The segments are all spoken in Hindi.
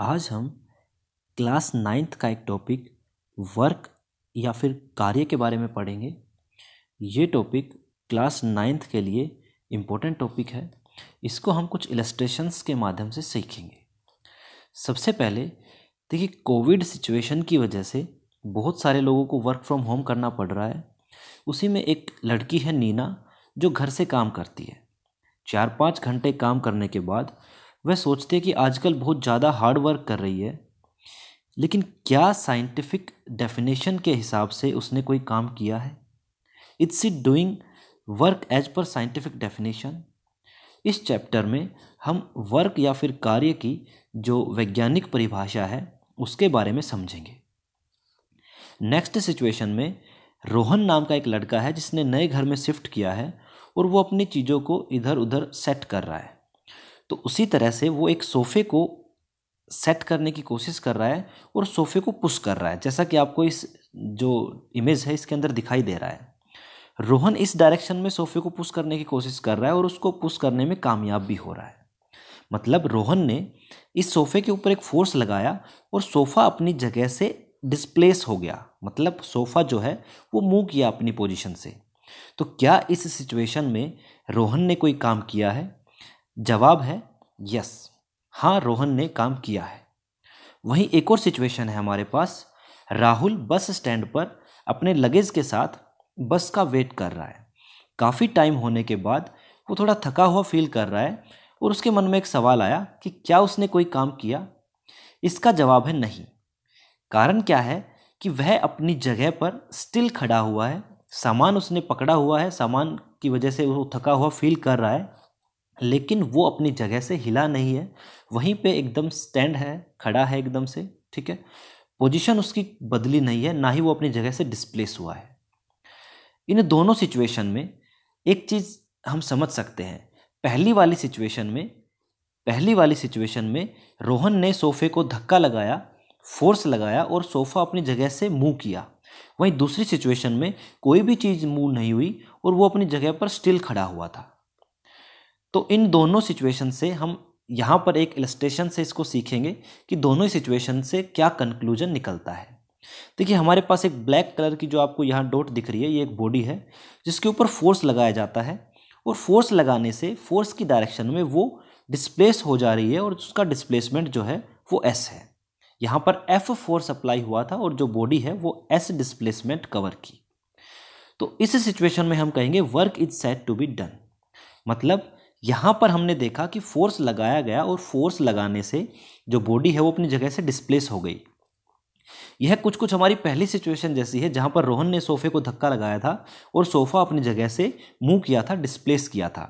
आज हम क्लास नाइन्थ का एक टॉपिक वर्क या फिर कार्य के बारे में पढ़ेंगे ये टॉपिक क्लास नाइन्थ के लिए इम्पोर्टेंट टॉपिक है इसको हम कुछ इलस्ट्रेशंस के माध्यम से सीखेंगे सबसे पहले देखिए कोविड सिचुएशन की वजह से बहुत सारे लोगों को वर्क फ्रॉम होम करना पड़ रहा है उसी में एक लड़की है नीना जो घर से काम करती है चार पाँच घंटे काम करने के बाद वह सोचते हैं कि आजकल बहुत ज़्यादा हार्ड वर्क कर रही है लेकिन क्या साइंटिफिक डेफिनेशन के हिसाब से उसने कोई काम किया है it's it doing work as per scientific definition इस चैप्टर में हम वर्क या फिर कार्य की जो वैज्ञानिक परिभाषा है उसके बारे में समझेंगे नेक्स्ट सिचुएशन में रोहन नाम का एक लड़का है जिसने नए घर में शिफ्ट किया है और वो अपनी चीज़ों को इधर उधर सेट कर रहा है तो उसी तरह से वो एक सोफ़े को सेट करने की कोशिश कर रहा है और सोफ़े को पुश कर रहा है जैसा कि आपको इस जो इमेज है इसके अंदर दिखाई दे रहा है रोहन इस डायरेक्शन में सोफ़े को पुश करने की कोशिश कर रहा है और उसको पुश करने में कामयाब भी हो रहा है मतलब रोहन ने इस सोफ़े के ऊपर एक फोर्स लगाया और सोफ़ा अपनी जगह से डिस्प्लेस हो गया मतलब सोफ़ा जो है वो मूव किया अपनी पोजीशन से तो क्या इस सिचुएशन में रोहन ने कोई काम किया है जवाब है यस हाँ रोहन ने काम किया है वहीं एक और सिचुएशन है हमारे पास राहुल बस स्टैंड पर अपने लगेज के साथ बस का वेट कर रहा है काफ़ी टाइम होने के बाद वो थोड़ा थका हुआ फील कर रहा है और उसके मन में एक सवाल आया कि क्या उसने कोई काम किया इसका जवाब है नहीं कारण क्या है कि वह अपनी जगह पर स्टिल खड़ा हुआ है सामान उसने पकड़ा हुआ है सामान की वजह से वो थका हुआ फील कर रहा है लेकिन वो अपनी जगह से हिला नहीं है वहीं पे एकदम स्टैंड है खड़ा है एकदम से ठीक है पोजीशन उसकी बदली नहीं है ना ही वो अपनी जगह से डिस्प्लेस हुआ है इन दोनों सिचुएशन में एक चीज़ हम समझ सकते हैं पहली वाली सिचुएशन में पहली वाली सिचुएशन में रोहन ने सोफे को धक्का लगाया फोर्स लगाया और सोफ़ा अपनी जगह से मूव किया वहीं दूसरी सिचुएशन में कोई भी चीज़ मूव नहीं हुई और वो अपनी जगह पर स्टिल खड़ा हुआ था तो इन दोनों सिचुएशन से हम यहाँ पर एक इलस्ट्रेशन से इसको सीखेंगे कि दोनों ही सिचुएशन से क्या कंक्लूजन निकलता है देखिए हमारे पास एक ब्लैक कलर की जो आपको यहाँ डोट दिख रही है ये एक बॉडी है जिसके ऊपर फोर्स लगाया जाता है और फोर्स लगाने से फोर्स की डायरेक्शन में वो डिस्प्लेस हो जा रही है और उसका डिस्प्लेसमेंट जो है वो एस है यहाँ पर एफ फोर्स अप्लाई हुआ था और जो बॉडी है वो एस डिस्प्लेसमेंट कवर की तो इस सिचुएशन में हम कहेंगे work is set to be done मतलब यहाँ पर हमने देखा कि फोर्स लगाया गया और फोर्स लगाने से जो बॉडी है वो अपनी जगह से डिस्प्लेस हो गई यह कुछ कुछ हमारी पहली सिचुएशन जैसी है जहाँ पर रोहन ने सोफे को धक्का लगाया था और सोफ़ा अपनी जगह से मूव किया था डिस्प्लेस किया था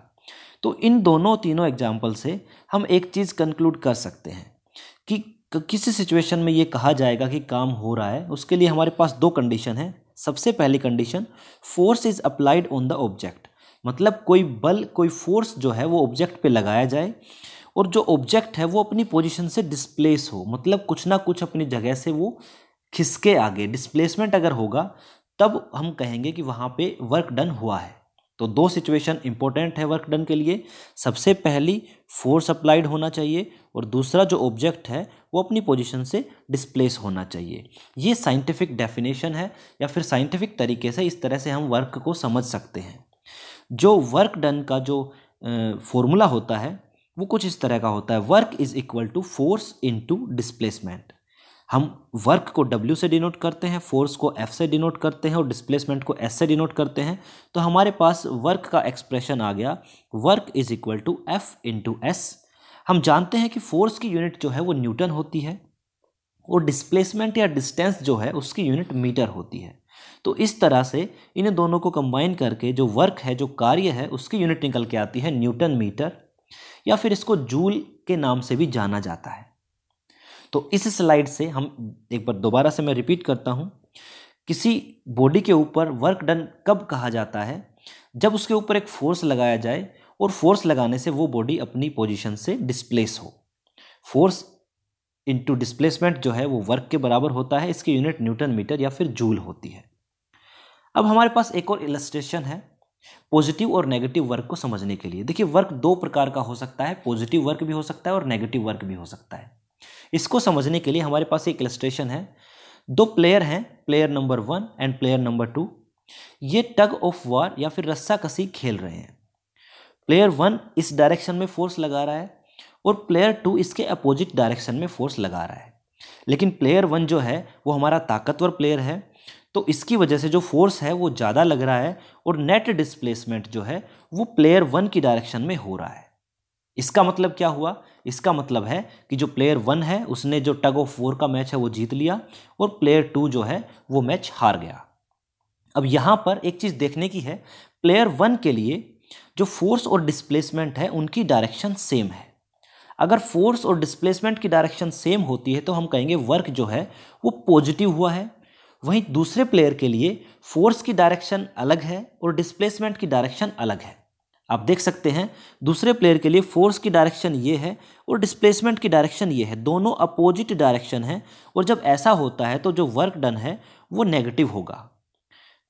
तो इन दोनों तीनों एग्जाम्पल से हम एक चीज़ कंक्लूड कर सकते हैं कि किसी सिचुएशन में ये कहा जाएगा कि काम हो रहा है उसके लिए हमारे पास दो कंडीशन है सबसे पहली condition force is applied on the object मतलब कोई बल कोई फोर्स जो है वो ऑब्जेक्ट पे लगाया जाए और जो ऑब्जेक्ट है वो अपनी पोजीशन से डिस्प्लेस हो मतलब कुछ ना कुछ अपनी जगह से वो खिसके आगे डिस्प्लेसमेंट अगर होगा तब हम कहेंगे कि वहाँ पे वर्क डन हुआ है तो दो सिचुएशन इंपॉर्टेंट है वर्क डन के लिए सबसे पहली फोर्स अप्लाइड होना चाहिए और दूसरा जो ऑब्जेक्ट है वो अपनी पोजीशन से डिस्प्लेस होना चाहिए ये साइंटिफिक डेफिनेशन है या फिर साइंटिफिक तरीके से इस तरह से हम वर्क को समझ सकते हैं जो वर्क डन का जो फॉर्मूला होता है वो कुछ इस तरह का होता है work is equal to force into displacement हम वर्क को W से डिनोट करते हैं फोर्स को F से डिनोट करते हैं और डिस्प्लेसमेंट को S से डिनोट करते हैं तो हमारे पास वर्क का एक्सप्रेशन आ गया work is equal to F into S हम जानते हैं कि फोर्स की यूनिट जो है वो न्यूटन होती है और डिस्प्लेसमेंट या डिस्टेंस जो है उसकी यूनिट मीटर होती है तो इस तरह से इन दोनों को कंबाइन करके जो वर्क है जो कार्य है उसकी यूनिट निकल के आती है न्यूटन मीटर या फिर इसको जूल के नाम से भी जाना जाता है तो इस स्लाइड से हम एक बार दोबारा से मैं रिपीट करता हूँ किसी बॉडी के ऊपर वर्क डन कब कहा जाता है जब उसके ऊपर एक फोर्स लगाया जाए और फोर्स लगाने से वो बॉडी अपनी पोजीशन से डिस्प्लेस हो फोर्स इनटू डिस्प्लेसमेंट जो है वो वर्क के बराबर होता है इसकी यूनिट न्यूटन मीटर या फिर जूल होती है अब हमारे पास एक और इलस्ट्रेशन है पॉजिटिव और नेगेटिव वर्क को समझने के लिए देखिए वर्क दो प्रकार का हो सकता है पॉजिटिव वर्क भी हो सकता है और नेगेटिव वर्क भी हो सकता है इसको समझने के लिए हमारे पास एक इलस्ट्रेशन है दो प्लेयर हैं player number one and player number two ये टग ऑफ वार या फिर रस्सा कसी खेल रहे हैं प्लेयर वन इस डायरेक्शन में फोर्स लगा रहा है और प्लेयर टू इसके अपोजिट डायरेक्शन में फोर्स लगा रहा है लेकिन प्लेयर वन जो है वो हमारा ताकतवर प्लेयर है तो इसकी वजह से जो फोर्स है वो ज़्यादा लग रहा है और नेट डिस्प्लेसमेंट जो है वो प्लेयर वन की डायरेक्शन में हो रहा है इसका मतलब क्या हुआ इसका मतलब है कि जो प्लेयर वन है उसने जो टग ऑफ फोर का मैच है वो जीत लिया और प्लेयर टू जो है वो मैच हार गया अब यहाँ पर एक चीज़ देखने की है प्लेयर वन के लिए जो फोर्स और डिस्प्लेसमेंट है उनकी डायरेक्शन सेम है अगर फोर्स और डिस्प्लेसमेंट की डायरेक्शन सेम होती है तो हम कहेंगे वर्क जो है वो पॉजिटिव हुआ है वहीं दूसरे प्लेयर के लिए फोर्स की डायरेक्शन अलग है और डिस्प्लेसमेंट की डायरेक्शन अलग है आप देख सकते हैं दूसरे प्लेयर के लिए फोर्स की डायरेक्शन ये है और डिस्प्लेसमेंट की डायरेक्शन ये है दोनों अपोजिट डायरेक्शन है और जब ऐसा होता है तो जो वर्क डन है वो नेगेटिव होगा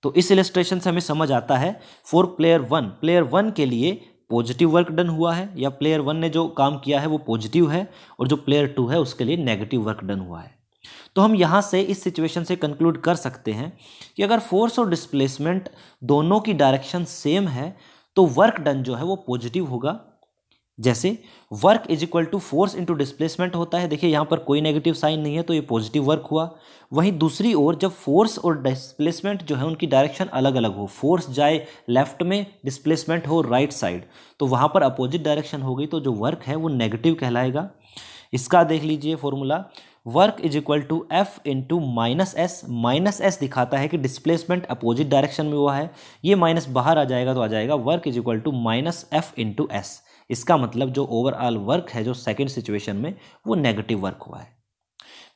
तो इस इलेस्ट्रेशन से हमें समझ आता है for player one player one के लिए पॉजिटिव वर्क डन हुआ है या प्लेयर वन ने जो काम किया है वो पॉजिटिव है और जो प्लेयर टू है उसके लिए नेगेटिव वर्क डन हुआ है तो हम यहाँ से इस सिचुएशन से कंक्लूड कर सकते हैं कि अगर फोर्स और डिस्प्लेसमेंट दोनों की डायरेक्शन सेम है तो वर्क डन जो है वो पॉजिटिव होगा जैसे work is equal to force into displacement होता है देखिए यहाँ पर कोई नेगेटिव साइन नहीं है तो ये पॉजिटिव वर्क हुआ वहीं दूसरी ओर जब फोर्स और डिस्प्लेसमेंट जो है उनकी डायरेक्शन अलग अलग हो फोर्स जाए लेफ्ट में डिस्प्लेसमेंट हो राइट right साइड तो वहाँ पर अपोजिट डायरेक्शन हो गई तो जो वर्क है वो नेगेटिव कहलाएगा इसका देख लीजिए formula work is equal to F into minus S minus S दिखाता है कि डिस्प्लेसमेंट अपोजिट डायरेक्शन में हुआ है ये माइनस बाहर आ जाएगा तो आ जाएगा work is equal to minus F into S इसका मतलब जो ओवरऑल वर्क है जो सेकेंड सिचुएशन में वो नेगेटिव वर्क हुआ है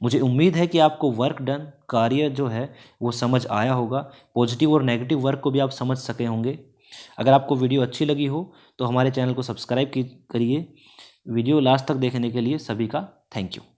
मुझे उम्मीद है कि आपको वर्क डन कार्य जो है वो समझ आया होगा पॉजिटिव और नेगेटिव वर्क को भी आप समझ सके होंगे अगर आपको वीडियो अच्छी लगी हो तो हमारे चैनल को सब्सक्राइब करिए वीडियो लास्ट तक देखने के लिए सभी का थैंक यू